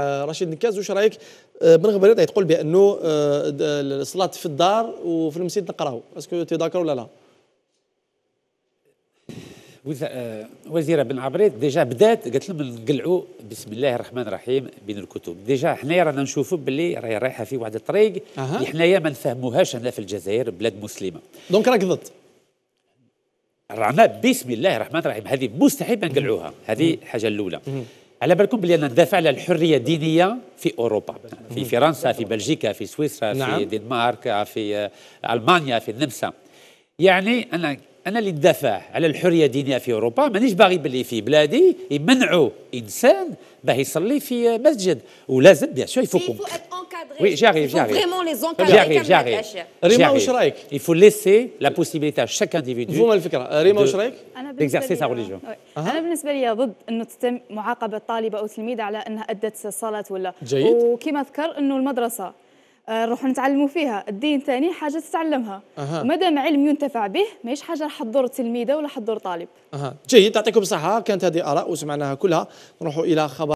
آه، رشيد نكاز واش رايك آه، بن غبريط تقول بانه آه، الصلاه في الدار وفي المسجد نقراو اسكو تي داكور ولا لا وزيرة بن عبريت ديجا بدات قالت لهم نقلعوا بسم الله الرحمن الرحيم بين الكتب ديجا حنايا رانا نشوفوا باللي راهي رايحه في واحد الطريق أه. اللي حنايا ما نفهموهاش هنا في الجزائر بلاد مسلمه دونك راك ضد رانا بسم الله الرحمن الرحيم هذه مستحيل نقلعوها هذه الحاجه الاولى على بالكم بلي انا ندافع على الحريه الدينيه في اوروبا في فرنسا في بلجيكا في سويسرا نعم. في دنمارك في آه، المانيا في النمسا يعني انا انا اللي ندافع على الحريه الدينيه في اوروبا مانيش باغي بلي في بلادي يمنعوا انسان باه يصلي في مسجد ولازم بيان سور يفو Oui, j'y arrive, j'y arrive. vraiment les encadrer. J'y arrive, j'y arrive. ريما واش رايك؟ Il faut laisser la possibilité à chaque individu. فهمنا الفكرة، ريما واش رايك؟ d'exercer sa religion. آه. أنا بالنسبة لي ضد أنه تتم معاقبة طالبة أو تلميذه على أنها أدت الصلاة ولا جيد وكما ذكر أنه المدرسة آه، نروحوا نتعلموا فيها الدين ثاني حاجه تتعلمها أه. مادام علم ينتفع به ماهيش حاجه راح تضر تلميذه ولا حتضر طالب أه. جيد تعطيكم الصحه كانت هذه اراء وسمعناها كلها نروحوا الى خبر